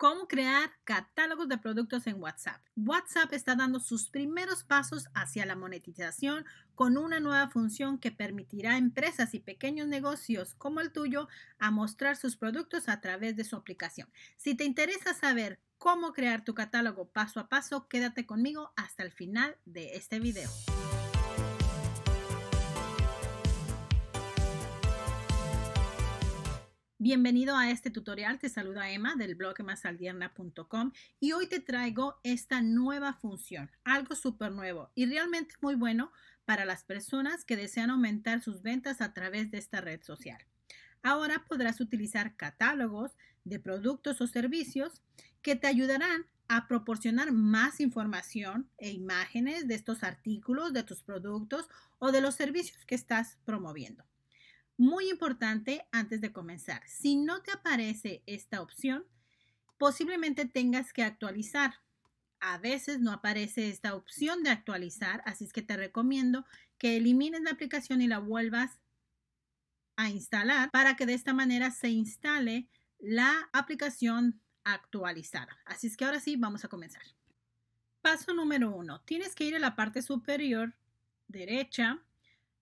cómo crear catálogos de productos en WhatsApp. WhatsApp está dando sus primeros pasos hacia la monetización con una nueva función que permitirá a empresas y pequeños negocios como el tuyo a mostrar sus productos a través de su aplicación. Si te interesa saber cómo crear tu catálogo paso a paso, quédate conmigo hasta el final de este video. Bienvenido a este tutorial, te saluda Emma del blog masaldierna.com y hoy te traigo esta nueva función, algo súper nuevo y realmente muy bueno para las personas que desean aumentar sus ventas a través de esta red social. Ahora podrás utilizar catálogos de productos o servicios que te ayudarán a proporcionar más información e imágenes de estos artículos, de tus productos o de los servicios que estás promoviendo. Muy importante antes de comenzar, si no te aparece esta opción, posiblemente tengas que actualizar. A veces no aparece esta opción de actualizar, así es que te recomiendo que elimines la aplicación y la vuelvas a instalar para que de esta manera se instale la aplicación actualizada. Así es que ahora sí, vamos a comenzar. Paso número uno, tienes que ir a la parte superior derecha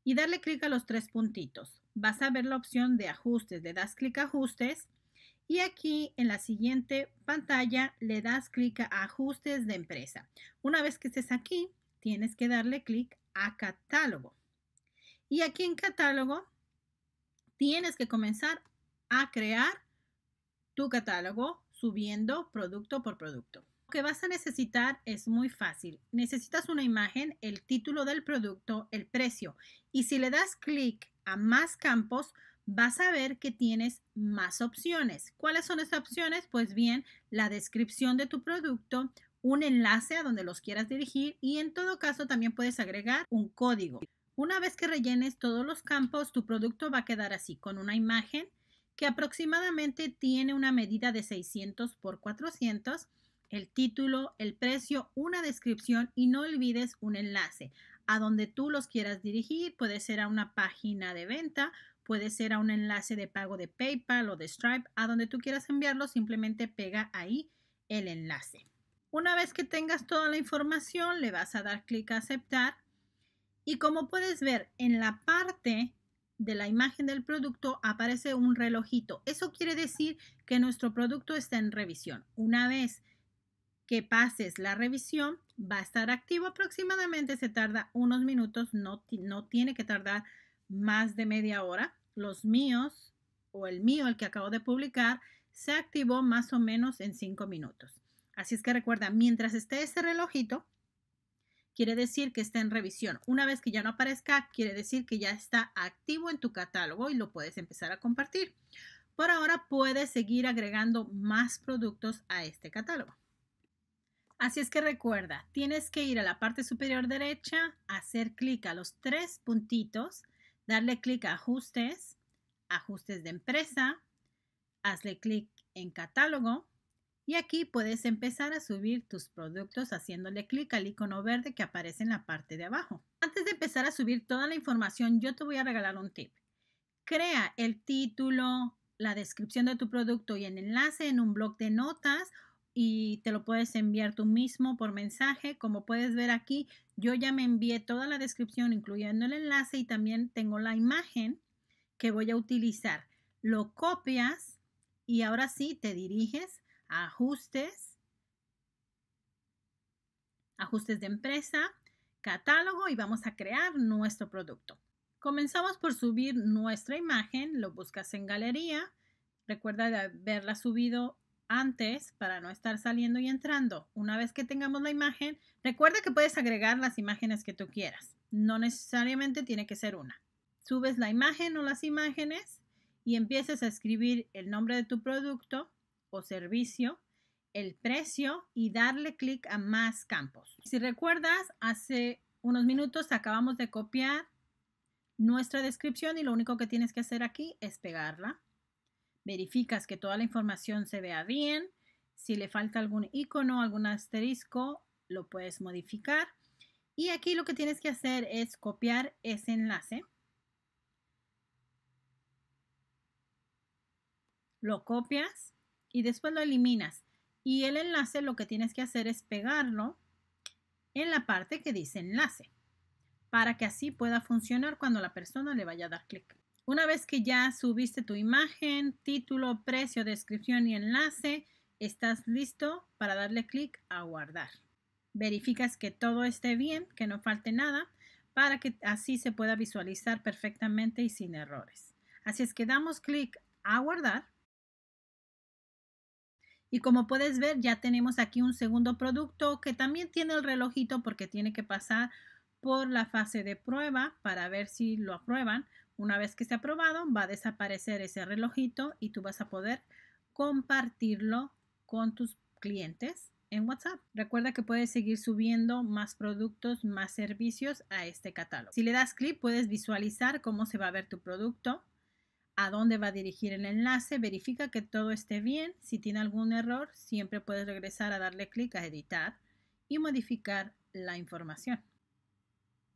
y darle clic a los tres puntitos vas a ver la opción de ajustes, le das clic a ajustes y aquí en la siguiente pantalla le das clic a ajustes de empresa. Una vez que estés aquí, tienes que darle clic a catálogo. Y aquí en catálogo, tienes que comenzar a crear tu catálogo subiendo producto por producto. Lo que vas a necesitar es muy fácil. Necesitas una imagen, el título del producto, el precio. Y si le das clic a más campos, vas a ver que tienes más opciones. ¿Cuáles son esas opciones? Pues bien, la descripción de tu producto, un enlace a donde los quieras dirigir y en todo caso también puedes agregar un código. Una vez que rellenes todos los campos, tu producto va a quedar así, con una imagen que aproximadamente tiene una medida de 600 por 400, el título, el precio, una descripción y no olvides un enlace a donde tú los quieras dirigir. Puede ser a una página de venta, puede ser a un enlace de pago de PayPal o de Stripe, a donde tú quieras enviarlo, simplemente pega ahí el enlace. Una vez que tengas toda la información, le vas a dar clic a aceptar y como puedes ver en la parte de la imagen del producto aparece un relojito. Eso quiere decir que nuestro producto está en revisión. Una vez que pases la revisión, va a estar activo aproximadamente, se tarda unos minutos, no, no tiene que tardar más de media hora. Los míos o el mío, el que acabo de publicar, se activó más o menos en cinco minutos. Así es que recuerda, mientras esté ese relojito, quiere decir que está en revisión. Una vez que ya no aparezca, quiere decir que ya está activo en tu catálogo y lo puedes empezar a compartir. Por ahora puedes seguir agregando más productos a este catálogo. Así es que recuerda, tienes que ir a la parte superior derecha, hacer clic a los tres puntitos, darle clic a ajustes, ajustes de empresa, hazle clic en catálogo y aquí puedes empezar a subir tus productos haciéndole clic al icono verde que aparece en la parte de abajo. Antes de empezar a subir toda la información, yo te voy a regalar un tip. Crea el título, la descripción de tu producto y el enlace en un blog de notas y te lo puedes enviar tú mismo por mensaje. Como puedes ver aquí, yo ya me envié toda la descripción, incluyendo el enlace y también tengo la imagen que voy a utilizar. Lo copias y ahora sí te diriges a ajustes, ajustes de empresa, catálogo y vamos a crear nuestro producto. Comenzamos por subir nuestra imagen, lo buscas en galería, recuerda de haberla subido antes para no estar saliendo y entrando. Una vez que tengamos la imagen, recuerda que puedes agregar las imágenes que tú quieras. No necesariamente tiene que ser una. Subes la imagen o las imágenes y empiezas a escribir el nombre de tu producto o servicio, el precio y darle clic a más campos. Si recuerdas, hace unos minutos acabamos de copiar nuestra descripción y lo único que tienes que hacer aquí es pegarla verificas que toda la información se vea bien. Si le falta algún icono, algún asterisco, lo puedes modificar. Y aquí lo que tienes que hacer es copiar ese enlace. Lo copias y después lo eliminas. Y el enlace lo que tienes que hacer es pegarlo en la parte que dice enlace para que así pueda funcionar cuando la persona le vaya a dar clic. Una vez que ya subiste tu imagen, título, precio, descripción y enlace, estás listo para darle clic a guardar. Verificas que todo esté bien, que no falte nada, para que así se pueda visualizar perfectamente y sin errores. Así es que damos clic a guardar. Y como puedes ver, ya tenemos aquí un segundo producto que también tiene el relojito porque tiene que pasar por la fase de prueba para ver si lo aprueban, una vez que esté aprobado, va a desaparecer ese relojito y tú vas a poder compartirlo con tus clientes en WhatsApp. Recuerda que puedes seguir subiendo más productos, más servicios a este catálogo. Si le das clic, puedes visualizar cómo se va a ver tu producto, a dónde va a dirigir el enlace, verifica que todo esté bien. Si tiene algún error, siempre puedes regresar a darle clic a editar y modificar la información.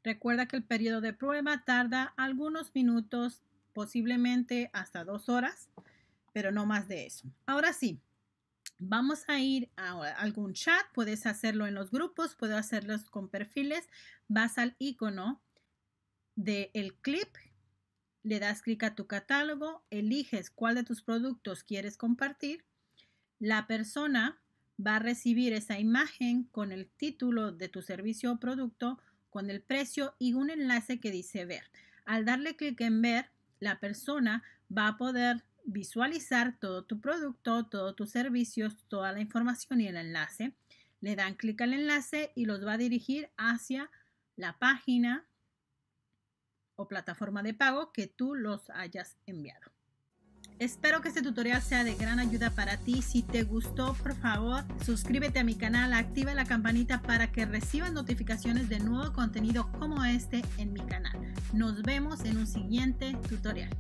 Recuerda que el periodo de prueba tarda algunos minutos, posiblemente hasta dos horas, pero no más de eso. Ahora sí, vamos a ir a algún chat. Puedes hacerlo en los grupos, puedo hacerlos con perfiles. Vas al icono del clip, le das clic a tu catálogo, eliges cuál de tus productos quieres compartir. La persona va a recibir esa imagen con el título de tu servicio o producto con el precio y un enlace que dice ver. Al darle clic en ver, la persona va a poder visualizar todo tu producto, todos tus servicios, toda la información y el enlace. Le dan clic al enlace y los va a dirigir hacia la página o plataforma de pago que tú los hayas enviado. Espero que este tutorial sea de gran ayuda para ti. Si te gustó, por favor, suscríbete a mi canal, activa la campanita para que recibas notificaciones de nuevo contenido como este en mi canal. Nos vemos en un siguiente tutorial.